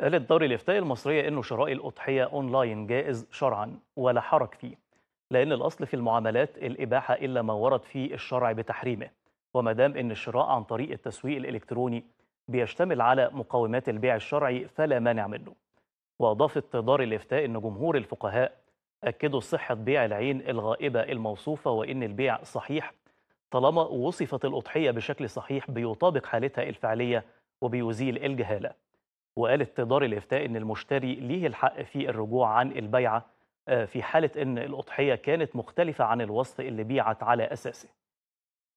قالت دار الإفتاء المصرية إنه شراء الأضحية أونلاين جائز شرعا ولا حرج فيه لأن الأصل في المعاملات الإباحة إلا ما ورد في الشرع بتحريمه وما دام إن الشراء عن طريق التسويق الإلكتروني بيشتمل على مقومات البيع الشرعي فلا مانع منه وأضافت دار الإفتاء أن جمهور الفقهاء أكدوا صحة بيع العين الغائبة الموصوفة وإن البيع صحيح طالما وصفت الأضحية بشكل صحيح بيطابق حالتها الفعلية وبيزيل الجهالة وقالت دار الإفتاء أن المشتري ليه الحق في الرجوع عن البيعة آه، في حالة أن الأضحية كانت مختلفة عن الوصف اللي بيعت على أساسه